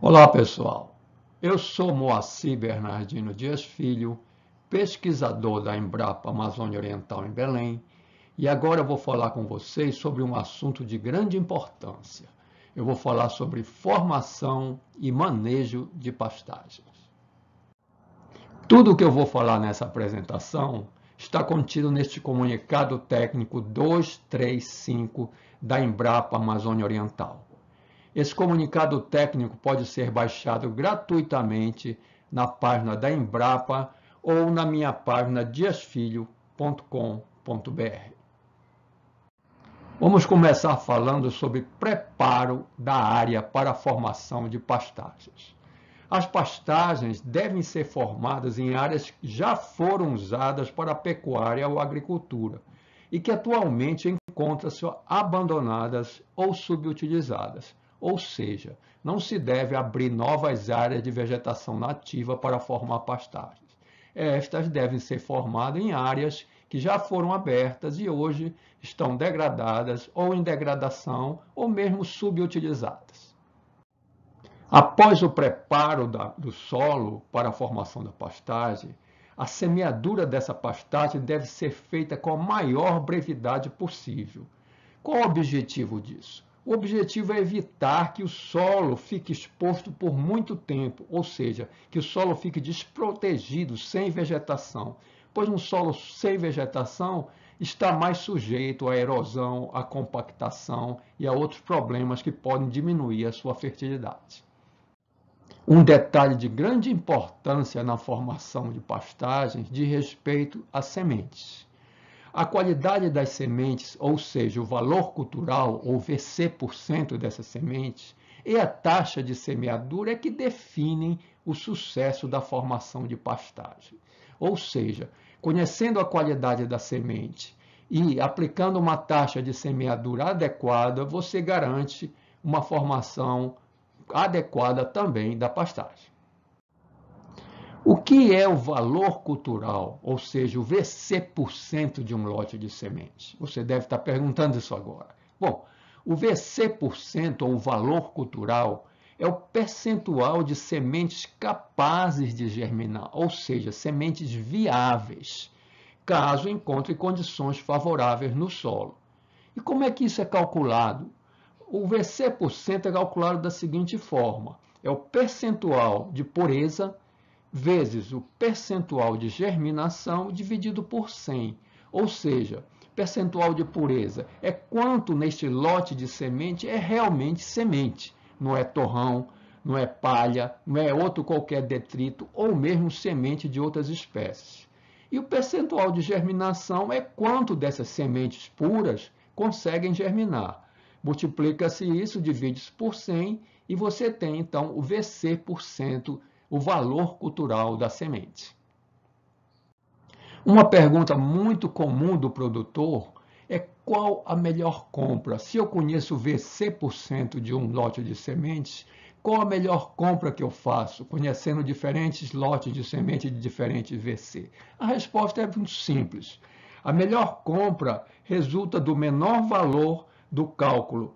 Olá, pessoal. Eu sou Moacir Bernardino Dias Filho, pesquisador da Embrapa Amazônia Oriental em Belém, e agora vou falar com vocês sobre um assunto de grande importância. Eu vou falar sobre formação e manejo de pastagens. Tudo o que eu vou falar nessa apresentação está contido neste comunicado técnico 235 da Embrapa Amazônia Oriental esse comunicado técnico pode ser baixado gratuitamente na página da Embrapa ou na minha página diasfilho.com.br. Vamos começar falando sobre preparo da área para a formação de pastagens. As pastagens devem ser formadas em áreas que já foram usadas para a pecuária ou agricultura e que atualmente encontram-se abandonadas ou subutilizadas ou seja, não se deve abrir novas áreas de vegetação nativa para formar pastagens. Estas devem ser formadas em áreas que já foram abertas e hoje estão degradadas ou em degradação ou mesmo subutilizadas. Após o preparo da, do solo para a formação da pastagem, a semeadura dessa pastagem deve ser feita com a maior brevidade possível. Qual o objetivo disso? O objetivo é evitar que o solo fique exposto por muito tempo, ou seja, que o solo fique desprotegido, sem vegetação, pois um solo sem vegetação está mais sujeito à erosão, à compactação e a outros problemas que podem diminuir a sua fertilidade. Um detalhe de grande importância na formação de pastagens diz respeito às sementes. A qualidade das sementes, ou seja, o valor cultural, ou VC% dessas sementes, e a taxa de semeadura é que definem o sucesso da formação de pastagem. Ou seja, conhecendo a qualidade da semente e aplicando uma taxa de semeadura adequada, você garante uma formação adequada também da pastagem. O que é o valor cultural, ou seja, o VC% de um lote de semente? Você deve estar perguntando isso agora. Bom, o VC%, ou o valor cultural, é o percentual de sementes capazes de germinar, ou seja, sementes viáveis, caso encontre condições favoráveis no solo. E como é que isso é calculado? O VC% é calculado da seguinte forma: é o percentual de pureza vezes o percentual de germinação dividido por 100, ou seja, percentual de pureza é quanto neste lote de semente é realmente semente, não é torrão, não é palha, não é outro qualquer detrito ou mesmo semente de outras espécies. E o percentual de germinação é quanto dessas sementes puras conseguem germinar. Multiplica-se isso, divide-se por 100 e você tem então o VC% por cento o valor cultural da semente. Uma pergunta muito comum do produtor é qual a melhor compra. Se eu conheço o VC% de um lote de sementes, qual a melhor compra que eu faço, conhecendo diferentes lotes de semente de diferentes VC? A resposta é muito simples. A melhor compra resulta do menor valor do cálculo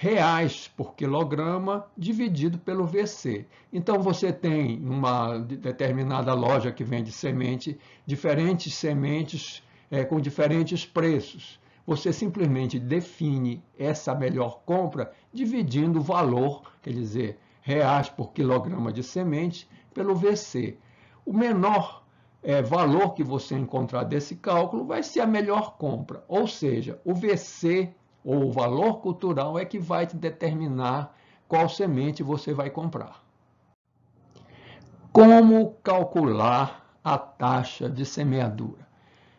reais por quilograma dividido pelo VC. Então você tem uma determinada loja que vende semente, diferentes sementes é, com diferentes preços. Você simplesmente define essa melhor compra dividindo o valor, quer dizer, reais por quilograma de semente pelo VC. O menor é, valor que você encontrar desse cálculo vai ser a melhor compra, ou seja, o VC ou o valor cultural é que vai te determinar qual semente você vai comprar. Como calcular a taxa de semeadura?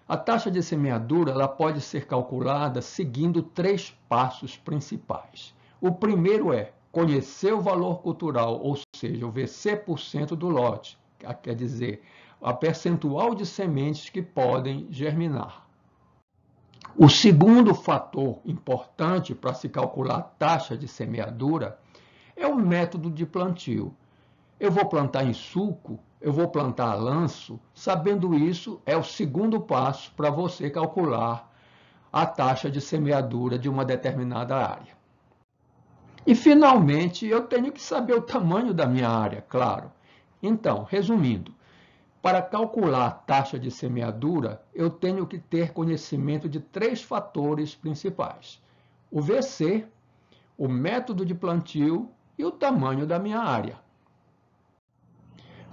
A taxa de semeadura ela pode ser calculada seguindo três passos principais. O primeiro é conhecer o valor cultural, ou seja, o VC% do lote, quer dizer, a percentual de sementes que podem germinar. O segundo fator importante para se calcular a taxa de semeadura é o método de plantio. Eu vou plantar em suco, eu vou plantar a lanço, sabendo isso, é o segundo passo para você calcular a taxa de semeadura de uma determinada área. E, finalmente, eu tenho que saber o tamanho da minha área, claro. Então, resumindo, para calcular a taxa de semeadura, eu tenho que ter conhecimento de três fatores principais: o VC, o método de plantio e o tamanho da minha área.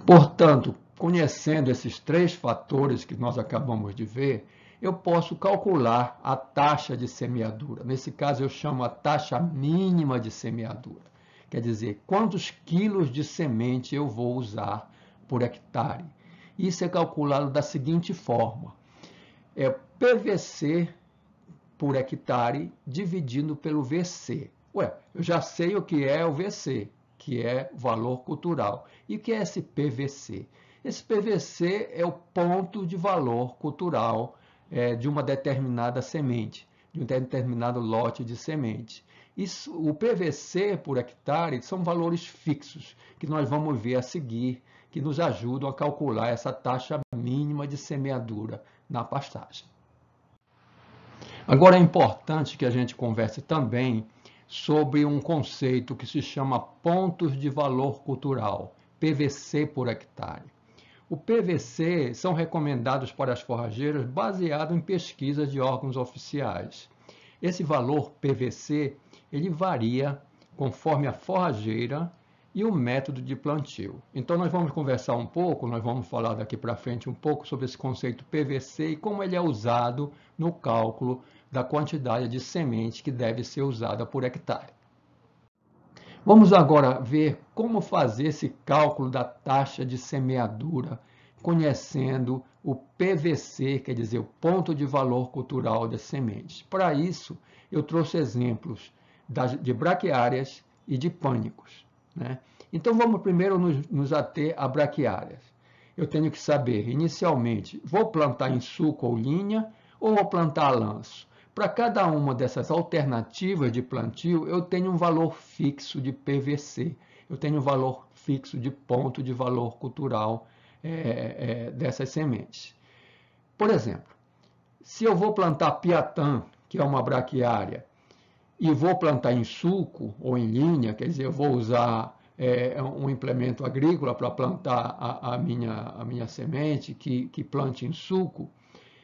Portanto, conhecendo esses três fatores que nós acabamos de ver, eu posso calcular a taxa de semeadura. Nesse caso, eu chamo a taxa mínima de semeadura. Quer dizer, quantos quilos de semente eu vou usar por hectare. Isso é calculado da seguinte forma: é PVC por hectare dividido pelo VC. Ué, eu já sei o que é o VC, que é valor cultural. E o que é esse PVC? Esse PVC é o ponto de valor cultural é, de uma determinada semente, de um determinado lote de semente. Isso, o PVC por hectare são valores fixos que nós vamos ver a seguir que nos ajudam a calcular essa taxa mínima de semeadura na pastagem. Agora é importante que a gente converse também sobre um conceito que se chama pontos de valor cultural, PVC por hectare. O PVC são recomendados para as forrageiras baseado em pesquisas de órgãos oficiais. Esse valor PVC ele varia conforme a forrageira e o método de plantio. Então nós vamos conversar um pouco, nós vamos falar daqui para frente um pouco sobre esse conceito PVC e como ele é usado no cálculo da quantidade de semente que deve ser usada por hectare. Vamos agora ver como fazer esse cálculo da taxa de semeadura, conhecendo o PVC, quer dizer, o ponto de valor cultural das sementes. Para isso, eu trouxe exemplos de braquiárias e de pânicos. Né? Então vamos primeiro nos, nos ater a braquiárias. Eu tenho que saber, inicialmente, vou plantar em suco ou linha ou vou plantar a lanço? Para cada uma dessas alternativas de plantio, eu tenho um valor fixo de PVC, eu tenho um valor fixo de ponto de valor cultural é, é, dessas sementes. Por exemplo, se eu vou plantar piatã, que é uma braquiária, e vou plantar em sulco ou em linha, quer dizer, eu vou usar é, um implemento agrícola para plantar a, a, minha, a minha semente que, que plante em sulco,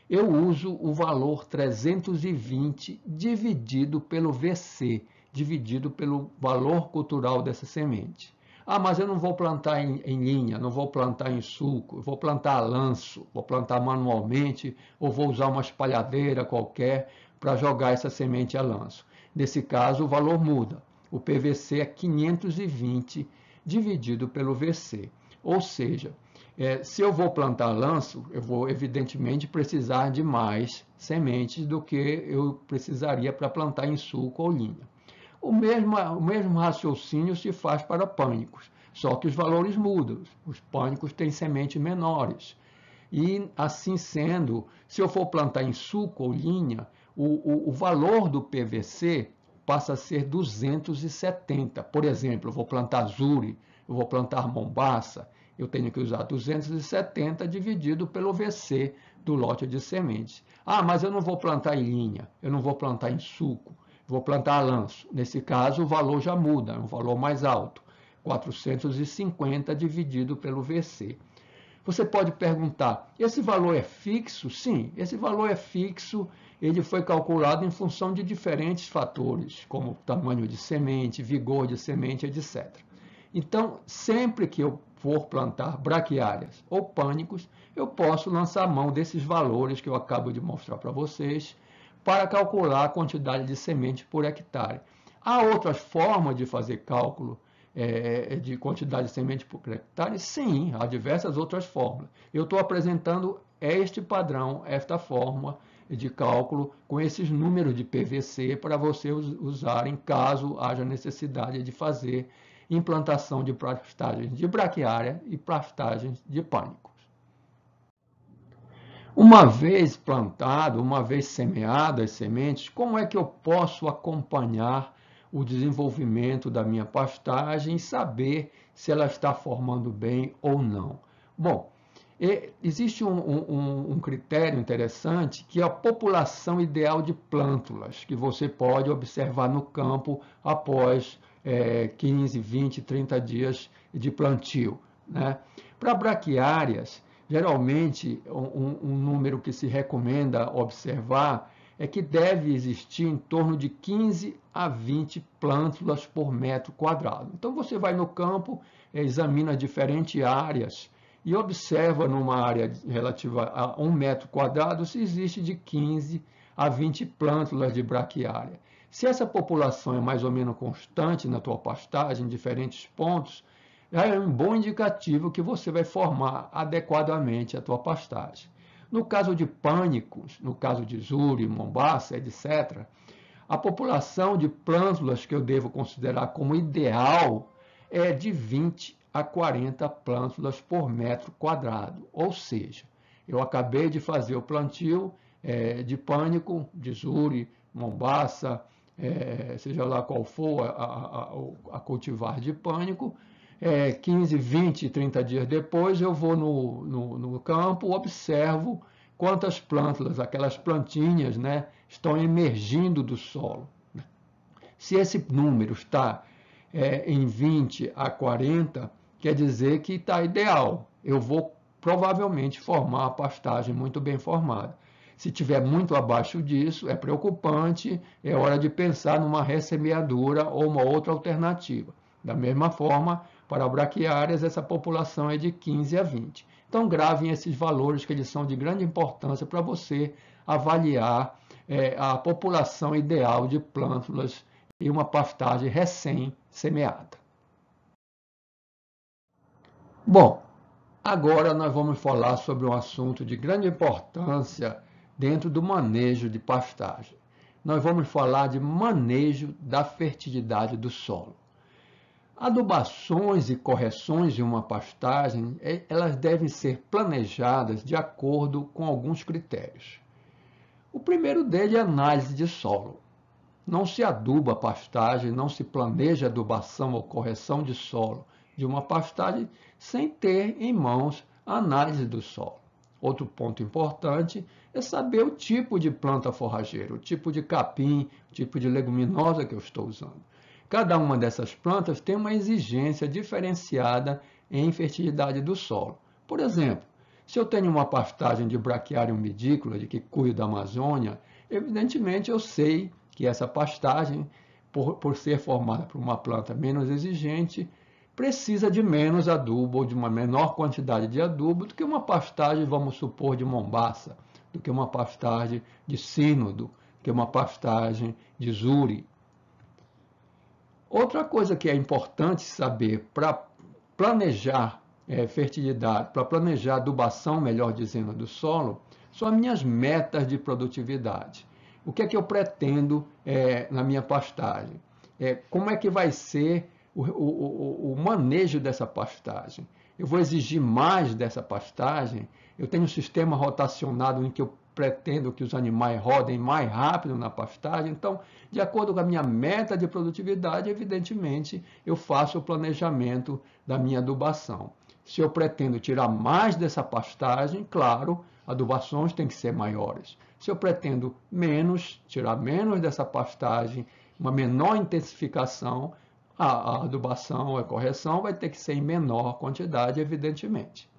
eu uso o valor 320 dividido pelo VC, dividido pelo valor cultural dessa semente. Ah, mas eu não vou plantar em, em linha, não vou plantar em sulco, vou plantar a lanço, vou plantar manualmente, ou vou usar uma espalhadeira qualquer para jogar essa semente a lanço. Nesse caso, o valor muda. O PVC é 520 dividido pelo VC. Ou seja, é, se eu vou plantar lanço, eu vou evidentemente precisar de mais sementes do que eu precisaria para plantar em sulco ou linha. O mesmo, o mesmo raciocínio se faz para pânicos, só que os valores mudam. Os pânicos têm sementes menores. E assim sendo, se eu for plantar em suco ou linha, o, o, o valor do PVC passa a ser 270. Por exemplo, eu vou plantar Zuri, eu vou plantar Mombaça, eu tenho que usar 270 dividido pelo VC do lote de sementes. Ah, mas eu não vou plantar em linha, eu não vou plantar em suco, vou plantar a lanço. Nesse caso, o valor já muda, é um valor mais alto, 450 dividido pelo VC. Você pode perguntar, esse valor é fixo? Sim, esse valor é fixo ele foi calculado em função de diferentes fatores, como tamanho de semente, vigor de semente, etc. Então, sempre que eu for plantar braquiárias ou pânicos, eu posso lançar mão desses valores que eu acabo de mostrar para vocês para calcular a quantidade de semente por hectare. Há outras formas de fazer cálculo é, é de quantidade de semente por hectare? Sim, há diversas outras formas. Eu estou apresentando este padrão, esta fórmula, de cálculo com esses números de PVC para você usar em caso haja necessidade de fazer implantação de plastagens de braquiária e plastagens de pânico. Uma vez plantado, uma vez semeadas as sementes, como é que eu posso acompanhar o desenvolvimento da minha pastagem e saber se ela está formando bem ou não? Bom, e existe um, um, um, critério interessante que é a população ideal de plântulas que você pode observar no campo após é, 15, 20, 30 dias de plantio. Né? Para braquiárias, geralmente um, um número que se recomenda observar é que deve existir em torno de 15 a 20 plântulas por metro quadrado. Então você vai no campo, examina diferentes áreas e observa numa área relativa a um metro quadrado se existe de 15 a 20 plântulas de braquiária. Se essa população é mais ou menos constante na tua pastagem, em diferentes pontos, já é um bom indicativo que você vai formar adequadamente a tua pastagem. No caso de pânicos, no caso de Zuri, mombasa, etc., a população de plântulas que eu devo considerar como ideal é de 20 a 40 plântulas por metro quadrado. Ou seja, eu acabei de fazer o plantio é, de pânico, de zuri, mombaça, é, seja lá qual for a, a, a cultivar de pânico, é, 15, 20, 30 dias depois eu vou no, no, no campo, observo quantas plântulas, aquelas plantinhas, né, estão emergindo do solo. Né. Se esse número está é, em 20 a 40, quer dizer que está ideal. Eu vou provavelmente formar a pastagem muito bem formada. Se tiver muito abaixo disso, é preocupante, é hora de pensar numa ressemeadura ou uma outra alternativa. Da mesma forma, para braquiárias, essa população é de 15 a 20. Então, gravem esses valores que eles são de grande importância para você avaliar é, a população ideal de plântulas e uma pastagem recém-semeada. Bom, agora nós vamos falar sobre um assunto de grande importância dentro do manejo de pastagem. Nós vamos falar de manejo da fertilidade do solo. Adubações e correções de uma pastagem, é, elas devem ser planejadas de acordo com alguns critérios. O primeiro dele é análise de solo. Não se aduba a pastagem, não se planeja adubação ou correção de solo de uma pastagem sem ter em mãos a análise do solo. Outro ponto importante é saber o tipo de planta forrageira, o tipo de capim, o tipo de leguminosa que eu estou usando. Cada uma dessas plantas tem uma exigência diferenciada em fertilidade do solo. Por exemplo, se eu tenho uma pastagem de braquiário medícola, de que cuido da Amazônia, evidentemente eu sei que essa pastagem, por, por ser formada por uma planta menos exigente, precisa de menos adubo ou de uma menor quantidade de adubo do que uma pastagem, vamos supor, de mombaça, do que uma pastagem de sínodo, que uma pastagem de zuri. Outra coisa que é importante saber para planejar é, fertilidade, para planejar adubação, melhor dizendo, do solo, são as minhas metas de produtividade. O que é que eu pretendo é, na minha pastagem? É, como é que vai ser o, o, o manejo dessa pastagem. Eu vou exigir mais dessa pastagem. Eu tenho um sistema rotacionado em que eu pretendo que os animais rodem mais rápido na pastagem. Então, de acordo com a minha meta de produtividade, evidentemente, eu faço o planejamento da minha adubação. Se eu pretendo tirar mais dessa pastagem, claro, adubações têm que ser maiores. Se eu pretendo menos, tirar menos dessa pastagem, uma menor intensificação, a adubação, a correção vai ter que ser em menor quantidade, evidentemente.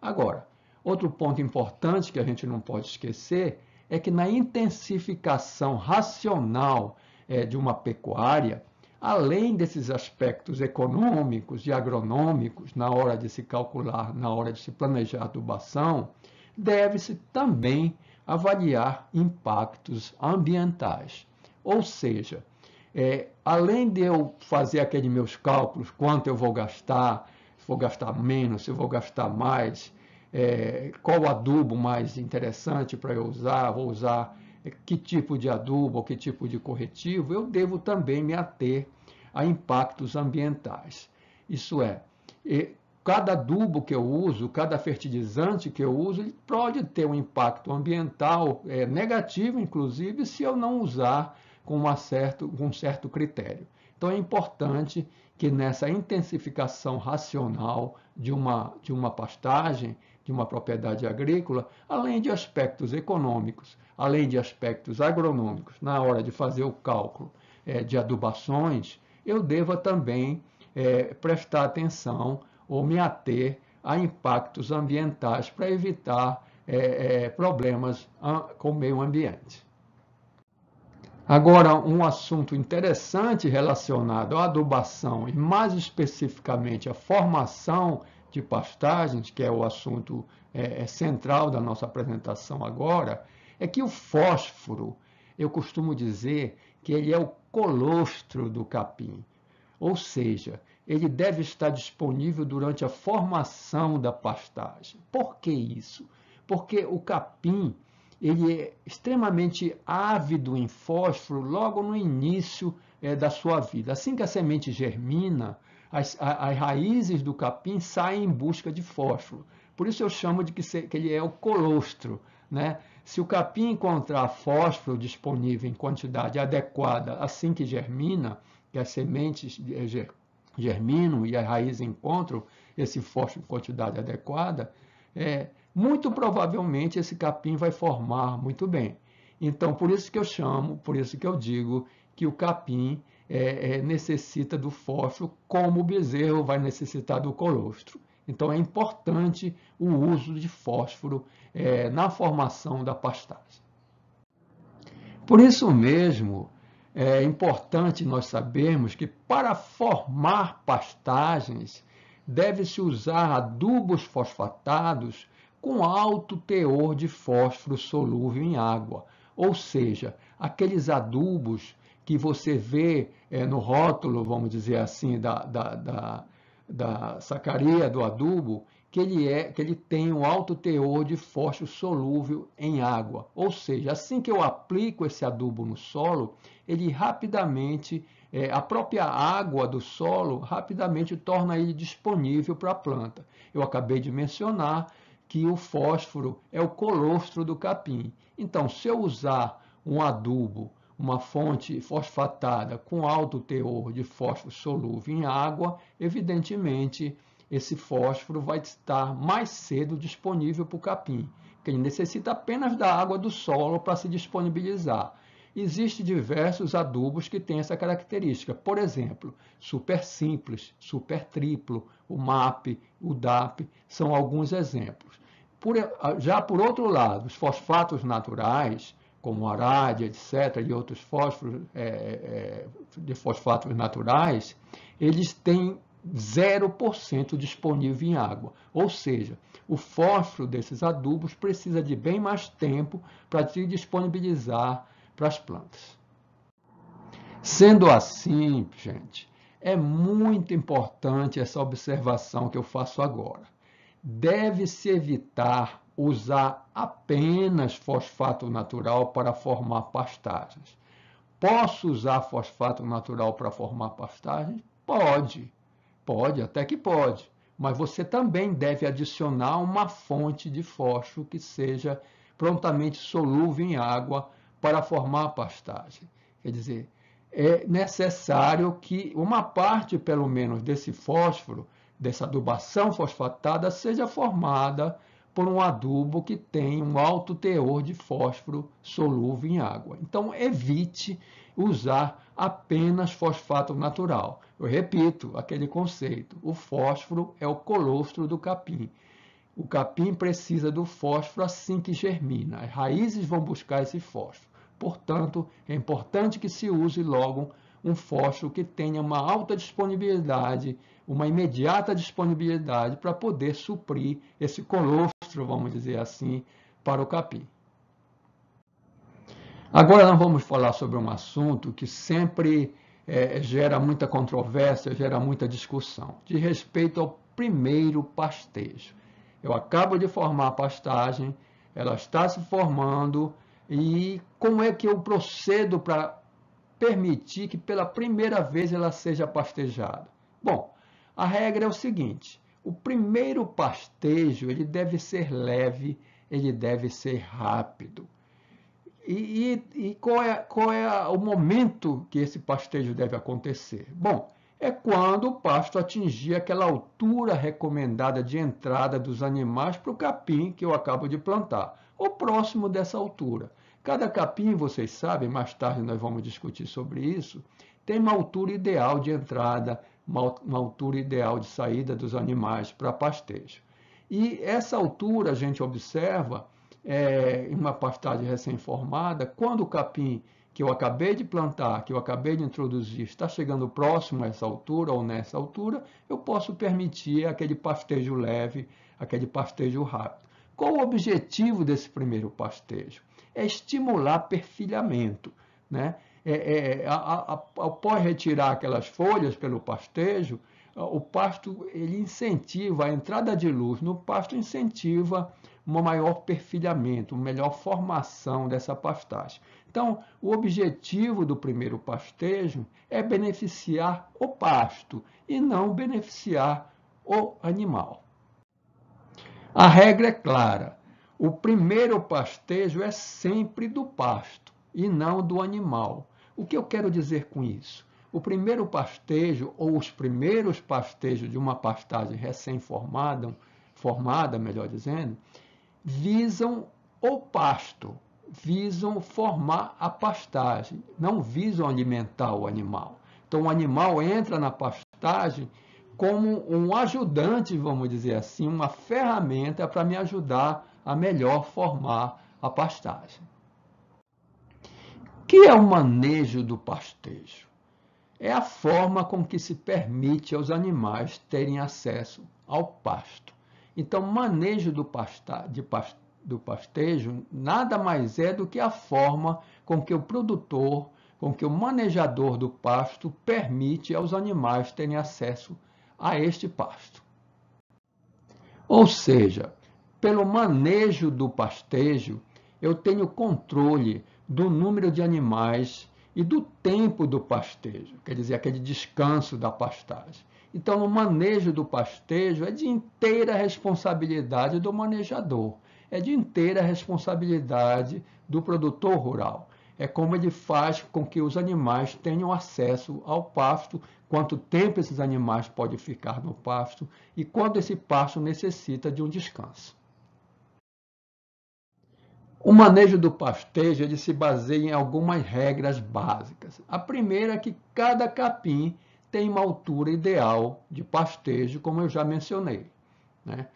Agora, outro ponto importante que a gente não pode esquecer é que na intensificação racional é, de uma pecuária, além desses aspectos econômicos e agronômicos, na hora de se calcular, na hora de se planejar a adubação, deve-se também avaliar impactos ambientais. Ou seja, é, além de eu fazer aqueles meus cálculos, quanto eu vou gastar, se vou gastar menos, se vou gastar mais, é, qual adubo mais interessante para eu usar, vou usar é, que tipo de adubo ou que tipo de corretivo, eu devo também me ater a impactos ambientais. Isso é, cada adubo que eu uso, cada fertilizante que eu uso, ele pode ter um impacto ambiental é, negativo, inclusive, se eu não usar com, uma certo, com um certo critério. Então é importante que nessa intensificação racional de uma, de uma pastagem, de uma propriedade agrícola, além de aspectos econômicos, além de aspectos agronômicos, na hora de fazer o cálculo é, de adubações, eu deva também é, prestar atenção ou me ater a impactos ambientais para evitar é, problemas com o meio ambiente. Agora, um assunto interessante relacionado à adubação e, mais especificamente, à formação de pastagens, que é o assunto é, é, central da nossa apresentação agora, é que o fósforo, eu costumo dizer que ele é o colostro do capim, ou seja, ele deve estar disponível durante a formação da pastagem. Por que isso? Porque o capim ele é extremamente ávido em fósforo logo no início é, da sua vida. Assim que a semente germina, as, a, as, raízes do capim saem em busca de fósforo. Por isso eu chamo de que, se, que ele é o colostro. Né? Se o capim encontrar fósforo disponível em quantidade adequada assim que germina, que as sementes é, germinam e as raízes encontram esse fósforo em quantidade adequada, é, muito provavelmente esse capim vai formar muito bem. Então, por isso que eu chamo, por isso que eu digo que o capim é, é, necessita do fósforo, como o bezerro vai necessitar do colostro. Então, é importante o uso de fósforo é, na formação da pastagem. Por isso mesmo, é importante nós sabermos que para formar pastagens deve-se usar adubos fosfatados com alto teor de fósforo solúvel em água, ou seja, aqueles adubos que você vê é, no rótulo, vamos dizer assim, da, da, da, da sacaria do adubo, que ele, é, que ele tem um alto teor de fósforo solúvel em água. Ou seja, assim que eu aplico esse adubo no solo, ele rapidamente, é, a própria água do solo rapidamente torna ele disponível para a planta. Eu acabei de mencionar que o fósforo é o colostro do capim. Então, se eu usar um adubo, uma fonte fosfatada com alto teor de fósforo solúvel em água, evidentemente esse fósforo vai estar mais cedo disponível para o capim, que ele necessita apenas da água do solo para se disponibilizar. Existem diversos adubos que têm essa característica. Por exemplo, super simples, super triplo, o MAP, o DAP, são alguns exemplos. Por, já por outro lado, os fosfatos naturais, como arádia, etc., e outros fósforos é, é, é, de fosfatos naturais, eles têm 0% disponível em água. Ou seja, o fósforo desses adubos precisa de bem mais tempo para se disponibilizar para as plantas. Sendo assim, gente, é muito importante essa observação que eu faço agora deve-se evitar usar apenas fosfato natural para formar pastagens. Posso usar fosfato natural para formar pastagens? Pode, pode, até que pode. Mas você também deve adicionar uma fonte de fósforo que seja prontamente solúvel em água para formar pastagem. Quer dizer, é necessário que uma parte, pelo menos, desse fósforo dessa adubação fosfatada seja formada por um adubo que tem um alto teor de fósforo solúvel em água. Então, evite usar apenas fosfato natural. Eu repito aquele conceito: o fósforo é o colostro do capim. O capim precisa do fósforo assim que germina. As raízes vão buscar esse fósforo. Portanto, é importante que se use logo um fósforo que tenha uma alta disponibilidade, uma imediata disponibilidade para poder suprir esse colostro, vamos dizer assim, para o capim. Agora nós vamos falar sobre um assunto que sempre é, gera muita controvérsia, gera muita discussão, de respeito ao primeiro pastejo. Eu acabo de formar a pastagem, ela está se formando, e como é que eu procedo para permitir que pela primeira vez ela seja pastejada? Bom, a regra é o seguinte: o primeiro pastejo ele deve ser leve, ele deve ser rápido. E, e, e qual é, qual é o momento que esse pastejo deve acontecer? Bom, é quando o pasto atingir aquela altura recomendada de entrada dos animais para o capim que eu acabo de plantar, ou próximo dessa altura. Cada capim, vocês sabem, mais tarde nós vamos discutir sobre isso, tem uma altura ideal de entrada, uma altura ideal de saída dos animais para pastejo. E essa altura a gente observa é, em uma pastagem recém-formada, quando o capim que eu acabei de plantar, que eu acabei de introduzir, está chegando próximo a essa altura ou nessa altura, eu posso permitir aquele pastejo leve, aquele pastejo rápido. Qual o objetivo desse primeiro pastejo? é estimular perfilhamento. Né? É, é, a, a, após retirar aquelas folhas pelo pastejo, o pasto ele incentiva a entrada de luz no pasto, incentiva um maior perfilhamento, uma melhor formação dessa pastagem. Então, o objetivo do primeiro pastejo é beneficiar o pasto e não beneficiar o animal. A regra é clara: o primeiro pastejo é sempre do pasto e não do animal. O que eu quero dizer com isso? O primeiro pastejo ou os primeiros pastejos de uma pastagem recém-formada, formada, melhor dizendo, visam o pasto, visam formar a pastagem, não visam alimentar o animal. Então o animal entra na pastagem como um ajudante, vamos dizer assim, uma ferramenta para me ajudar a melhor formar a pastagem. que é o manejo do pastejo? É a forma com que se permite aos animais terem acesso ao pasto. Então, manejo do, pasta, de past, do pastejo nada mais é do que a forma com que o produtor, com que o manejador do pasto permite aos animais terem acesso a este pasto. Ou seja, pelo manejo do pastejo, eu tenho controle do número de animais e do tempo do pastejo, quer dizer, aquele descanso da pastagem. Então, no manejo do pastejo é de inteira responsabilidade do manejador, é de inteira responsabilidade do produtor rural. É como ele faz com que os animais tenham acesso ao pasto, quanto tempo esses animais podem ficar no pasto e quando esse pasto necessita de um descanso. O manejo do pastejo ele se baseia em algumas regras básicas. A primeira é que cada capim tem uma altura ideal de pastejo, como eu já mencionei. Né?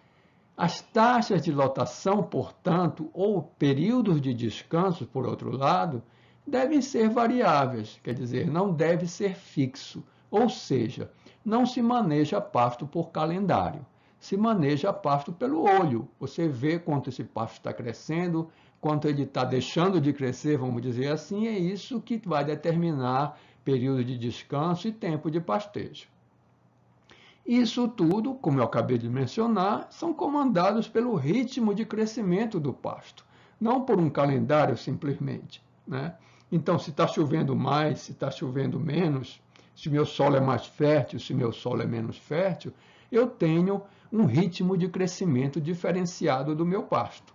As taxas de lotação, portanto, ou períodos de descanso, por outro lado, devem ser variáveis, quer dizer, não deve ser fixo, ou seja, não se maneja pasto por calendário, se maneja pasto pelo olho. Você vê quanto esse pasto está crescendo, quanto ele está deixando de crescer, vamos dizer assim, é isso que vai determinar período de descanso e tempo de pastejo. Isso tudo, como eu acabei de mencionar, são comandados pelo ritmo de crescimento do pasto, não por um calendário simplesmente. Né? Então, se está chovendo mais, se está chovendo menos, se meu solo é mais fértil, se meu solo é menos fértil, eu tenho um ritmo de crescimento diferenciado do meu pasto.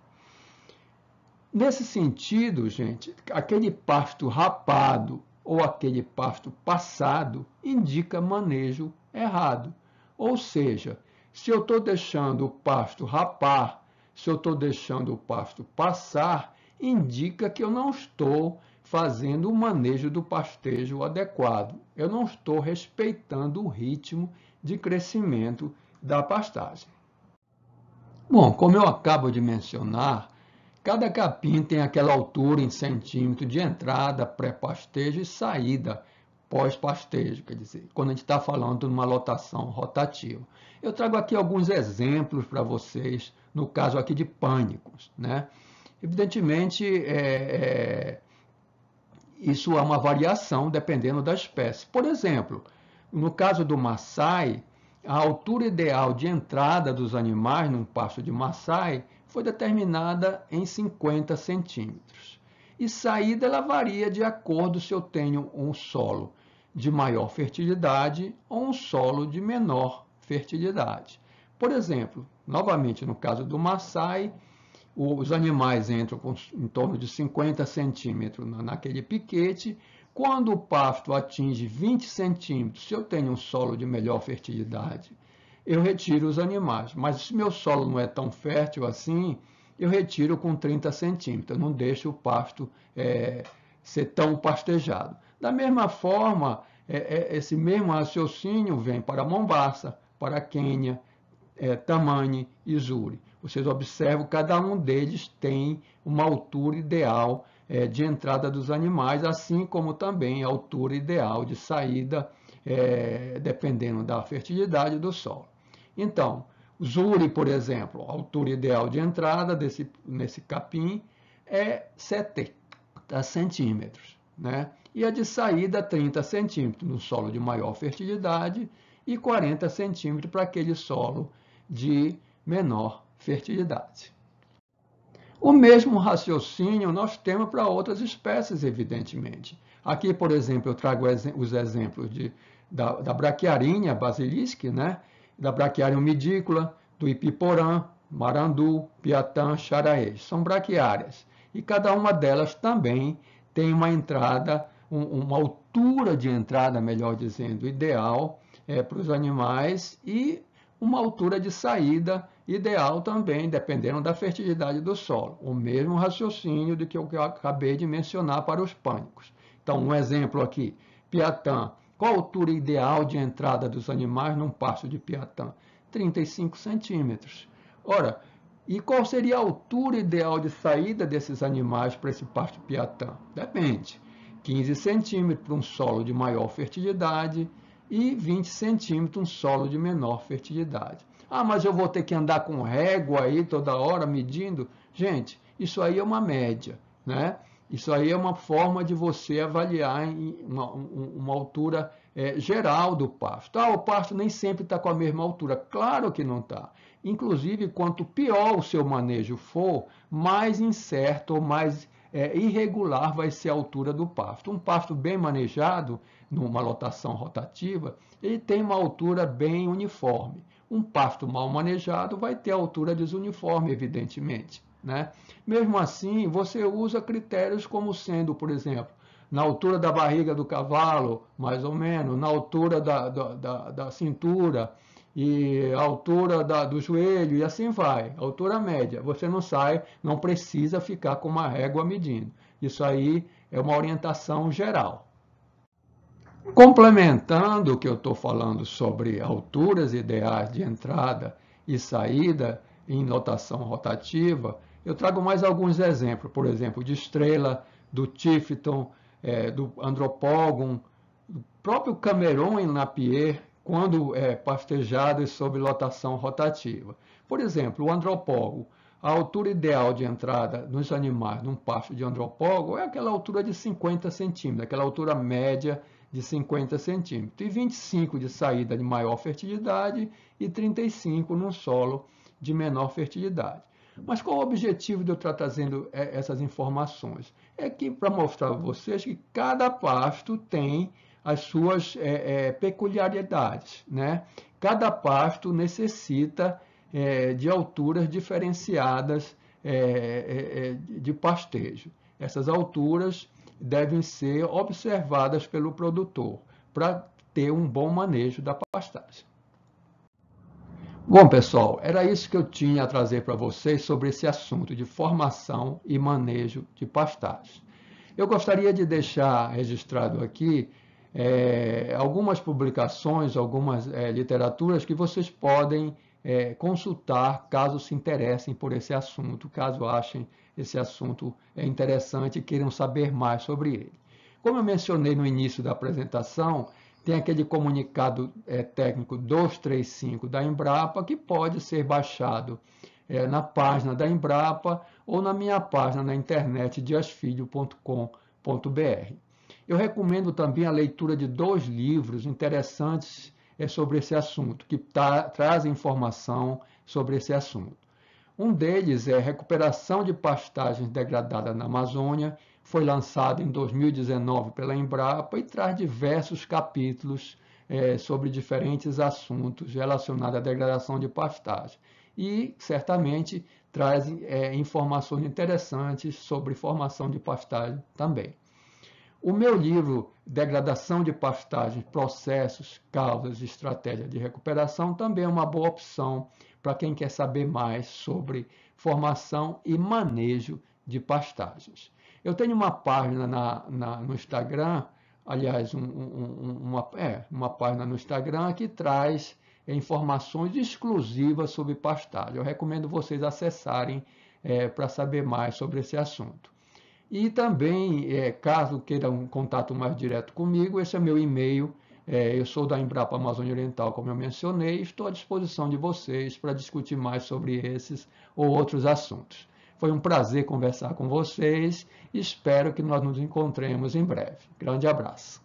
Nesse sentido, gente, aquele pasto rapado ou aquele pasto passado indica manejo errado. Ou seja, se eu estou deixando o pasto rapar, se eu estou deixando o pasto passar, indica que eu não estou fazendo o manejo do pastejo adequado. Eu não estou respeitando o ritmo de crescimento da pastagem. Bom, como eu acabo de mencionar, Cada capim tem aquela altura em centímetro de entrada, pré-pastejo e saída pós-pastejo, quer dizer, quando a gente está falando de uma lotação rotativa. Eu trago aqui alguns exemplos para vocês, no caso aqui de pânicos. Né? Evidentemente, é, é, isso é uma variação dependendo da espécie. Por exemplo, no caso do Maasai, a altura ideal de entrada dos animais num pasto de Maasai foi determinada em 50 centímetros. E saída ela varia de acordo se eu tenho um solo de maior fertilidade ou um solo de menor fertilidade. Por exemplo, novamente no caso do Maasai, os animais entram com, em torno de 50 centímetros naquele piquete. Quando o pasto atinge 20 centímetros, se eu tenho um solo de melhor fertilidade, eu retiro os animais. Mas se meu solo não é tão fértil assim, eu retiro com 30 centímetros, não deixo o pasto é, ser tão pastejado. Da mesma forma, é, é, esse mesmo raciocínio vem para Mombasa, para Quênia, é, Tamani e Zuri. Vocês observam, que cada um deles tem uma altura ideal é, de entrada dos animais, assim como também a altura ideal de saída, é, dependendo da fertilidade do solo. Então, zuri, por exemplo, a altura ideal de entrada desse, nesse capim é 70 tá, centímetros, né? E a de saída 30 centímetros no solo de maior fertilidade e 40 centímetros para aquele solo de menor fertilidade. O mesmo raciocínio nós temos para outras espécies, evidentemente. Aqui, por exemplo, eu trago os exemplos de, da, da braquiarinha basilisque, né? da braquiária umidícola, do ipiporã, marandu, piatã, xaraés. São braquiárias. E cada uma delas também tem uma entrada, um, uma altura de entrada, melhor dizendo, ideal é, para os animais e uma altura de saída ideal também, dependendo da fertilidade do solo. O mesmo raciocínio do que eu acabei de mencionar para os pânicos. Então, um exemplo aqui: Piatã qual a altura ideal de entrada dos animais num pasto de Piatã? 35 centímetros. Ora, e qual seria a altura ideal de saída desses animais para esse pasto de Piatã? Depende. 15 centímetros para um solo de maior fertilidade e 20 centímetros um solo de menor fertilidade. Ah, mas eu vou ter que andar com régua aí toda hora medindo? Gente, isso aí é uma média, né? Isso aí é uma forma de você avaliar uma, uma altura é, geral do pasto. Ah, o pasto nem sempre está com a mesma altura. Claro que não está. Inclusive, quanto pior o seu manejo for, mais incerto ou mais é, irregular vai ser a altura do pasto. Um pasto bem manejado, numa lotação rotativa, ele tem uma altura bem uniforme. Um pasto mal manejado vai ter altura desuniforme, evidentemente. Né? Mesmo assim, você usa critérios como sendo, por exemplo, na altura da barriga do cavalo, mais ou menos, na altura da, da, da, da cintura, e a altura da, do joelho, e assim vai, altura média. Você não sai, não precisa ficar com uma régua medindo. Isso aí é uma orientação geral. Complementando o que eu estou falando sobre alturas ideais de entrada e saída em notação rotativa, eu trago mais alguns exemplos, por exemplo, de Estrela, do Tifton, é, do Andropógon, do próprio Cameron em Napier, quando é pastejado e sob lotação rotativa. Por exemplo, o Andropogon, a altura ideal de entrada nos animais num pasto de Andropogon é aquela altura de 50 centímetros, aquela altura média de 50 centímetros, e 25 de saída de maior fertilidade e 35 num solo de menor fertilidade. Mas qual o objetivo de eu estar trazendo é, essas informações? É que para mostrar a vocês que cada pasto tem as suas é, é, peculiaridades. Né? Cada pasto necessita é, de alturas diferenciadas é, é, de pastejo. Essas alturas devem ser observadas pelo produtor para ter um bom manejo da pastagem. Bom, pessoal, era isso que eu tinha a trazer para vocês sobre esse assunto de formação e manejo de pastagens. Eu gostaria de deixar registrado aqui é, algumas publicações, algumas é, literaturas que vocês podem é, consultar caso se interessem por esse assunto, caso achem esse assunto é, interessante e queiram saber mais sobre ele. Como eu mencionei no início da apresentação, tem aquele comunicado é, técnico 235 da Embrapa, que pode ser baixado é, na página da Embrapa ou na minha página na internet diasfilho.com.br. Eu recomendo também a leitura de dois livros interessantes é, sobre esse assunto, que trazem informação sobre esse assunto. Um deles é Recuperação de Pastagens Degradadas na Amazônia, foi lançado em 2019 pela Embrapa e traz diversos capítulos é, sobre diferentes assuntos relacionados à degradação de pastagem. E, certamente, traz é, informações interessantes sobre formação de pastagem também. O meu livro Degradação de Pastagens, Processos, Causas e Estratégia de Recuperação também é uma boa opção para quem quer saber mais sobre formação e manejo de pastagens. Eu tenho uma página na, na, no Instagram, aliás, um, um, uma, é, uma página no Instagram que traz informações exclusivas sobre pastagem. Eu recomendo vocês acessarem é, para saber mais sobre esse assunto. E também, é, caso queiram um contato mais direto comigo, esse é meu e-mail. É, eu sou da Embrapa Amazônia Oriental, como eu mencionei, estou à disposição de vocês para discutir mais sobre esses ou outros assuntos. Foi um prazer conversar com vocês. Espero que nós nos encontremos em breve. Grande abraço.